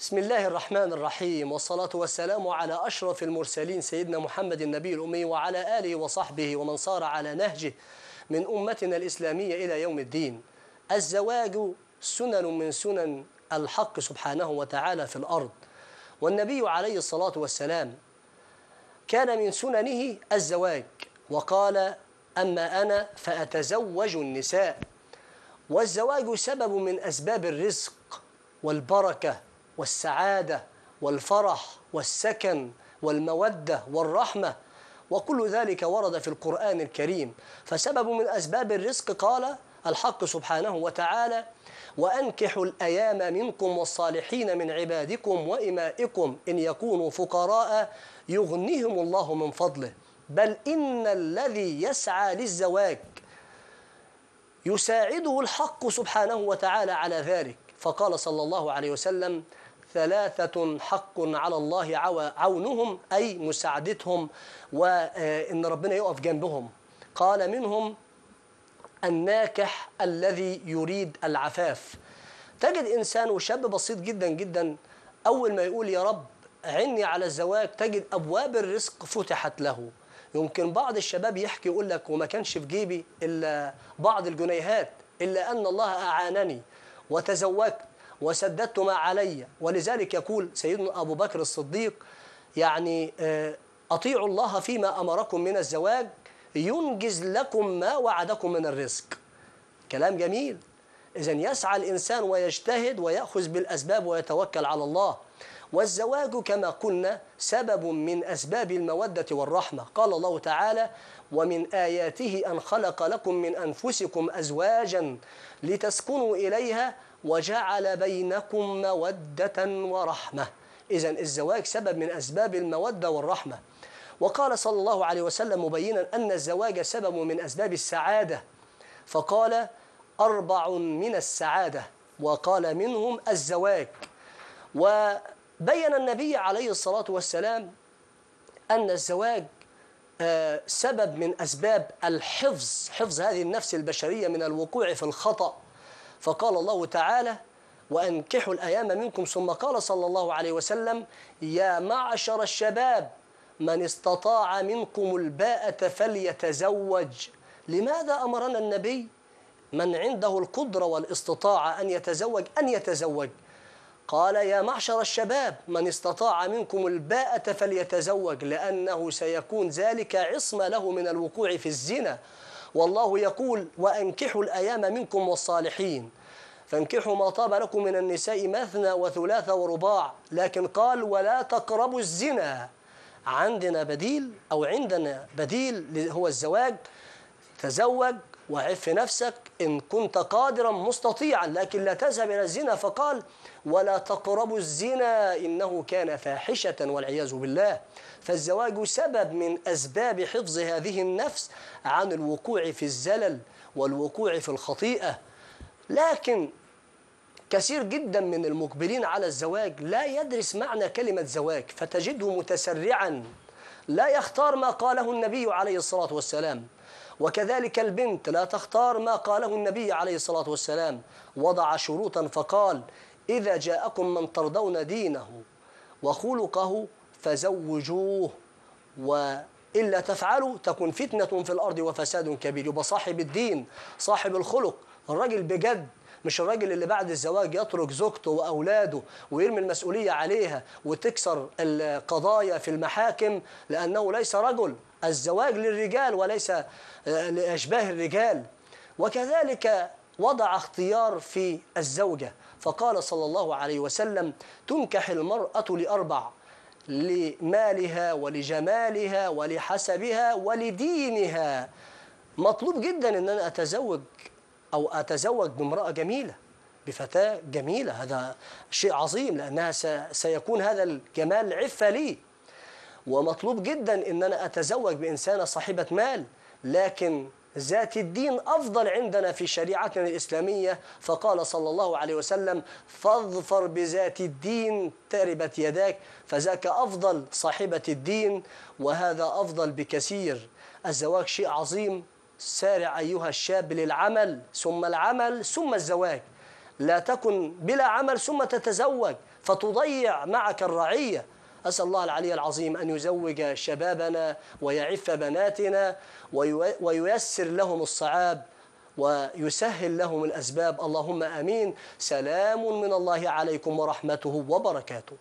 بسم الله الرحمن الرحيم والصلاة والسلام على أشرف المرسلين سيدنا محمد النبي الأمي وعلى آله وصحبه ومن صار على نهجه من أمتنا الإسلامية إلى يوم الدين الزواج سنن من سنن الحق سبحانه وتعالى في الأرض والنبي عليه الصلاة والسلام كان من سننه الزواج وقال أما أنا فأتزوج النساء والزواج سبب من أسباب الرزق والبركة والسعاده والفرح والسكن والموده والرحمه وكل ذلك ورد في القران الكريم فسبب من اسباب الرزق قال الحق سبحانه وتعالى وانكحوا الايام منكم والصالحين من عبادكم وامائكم ان يكونوا فقراء يغنيهم الله من فضله بل ان الذي يسعى للزواج يساعده الحق سبحانه وتعالى على ذلك فقال صلى الله عليه وسلم ثلاثة حق على الله عونهم أي مساعدتهم وإن آه، ربنا يقف جنبهم قال منهم الناكح الذي يريد العفاف تجد إنسان وشاب بسيط جدا جدا أول ما يقول يا رب عني على الزواج تجد أبواب الرزق فتحت له يمكن بعض الشباب يحكي يقول لك وما كانش في جيبي إلا بعض الجنيهات إلا أن الله أعانني وتزوجت وسددت ما علي ولذلك يقول سيدنا أبو بكر الصديق يعني آه، أطيعوا الله فيما أمركم من الزواج ينجز لكم ما وعدكم من الرزق كلام جميل إذا يسعى الإنسان ويجتهد ويأخذ بالأسباب ويتوكل على الله والزواج كما قلنا سبب من أسباب المودة والرحمة قال الله تعالى ومن آياته أن خلق لكم من أنفسكم أزواجا لتسكنوا إليها وجعل بينكم مودة ورحمة إذا الزواج سبب من أسباب المودة والرحمة وقال صلى الله عليه وسلم مبينا أن الزواج سبب من أسباب السعادة فقال أربع من السعادة وقال منهم الزواج وبين النبي عليه الصلاة والسلام أن الزواج آه، سبب من أسباب الحفظ حفظ هذه النفس البشرية من الوقوع في الخطأ فقال الله تعالى وأنكحوا الأيام منكم ثم قال صلى الله عليه وسلم يا معشر الشباب من استطاع منكم الباءة فليتزوج لماذا أمرنا النبي من عنده القدرة والاستطاعة أن يتزوج أن يتزوج قال يا معشر الشباب من استطاع منكم الباءة فليتزوج لأنه سيكون ذلك عصمة له من الوقوع في الزنا والله يقول وأنكحوا الأيام منكم والصالحين فانكحوا ما طاب لكم من النساء مثنى وثلاث ورباع لكن قال ولا تقربوا الزنا عندنا بديل أو عندنا بديل هو الزواج تزوج وعف نفسك إن كنت قادرا مستطيعا لكن لا تذهب إلى الزنا فقال ولا تقربوا الزنا إنه كان فاحشة والعياذ بالله فالزواج سبب من أسباب حفظ هذه النفس عن الوقوع في الزلل والوقوع في الخطيئة لكن كثير جدا من المقبلين على الزواج لا يدرس معنى كلمة زواج فتجده متسرعا لا يختار ما قاله النبي عليه الصلاة والسلام وكذلك البنت لا تختار ما قاله النبي عليه الصلاة والسلام وضع شروطا فقال إذا جاءكم من ترضون دينه وخلقه فزوجوه وإلا تفعلوا تكون فتنة في الأرض وفساد كبير يبقى صاحب الدين صاحب الخلق الراجل بجد مش الراجل اللي بعد الزواج يترك زوجته وأولاده ويرمي المسؤولية عليها وتكسر القضايا في المحاكم لأنه ليس رجل الزواج للرجال وليس آه، لأشباه الرجال وكذلك وضع اختيار في الزوجة فقال صلى الله عليه وسلم تنكح المرأة لأربع لمالها ولجمالها ولحسبها ولدينها مطلوب جدا ان انا اتزوج او اتزوج بامراه جميله بفتاه جميله هذا شيء عظيم لانها سيكون هذا الجمال عفه لي ومطلوب جدا ان انا اتزوج بانسانه صاحبه مال لكن ذات الدين أفضل عندنا في شريعتنا الإسلامية فقال صلى الله عليه وسلم فاظفر بذات الدين تربت يداك فذاك أفضل صاحبة الدين وهذا أفضل بكثير الزواج شيء عظيم سارع أيها الشاب للعمل ثم العمل ثم الزواج لا تكن بلا عمل ثم تتزوج فتضيع معك الرعية أسأل الله العلي العظيم أن يزوج شبابنا ويعف بناتنا وييسر لهم الصعاب ويسهل لهم الأسباب اللهم أمين سلام من الله عليكم ورحمته وبركاته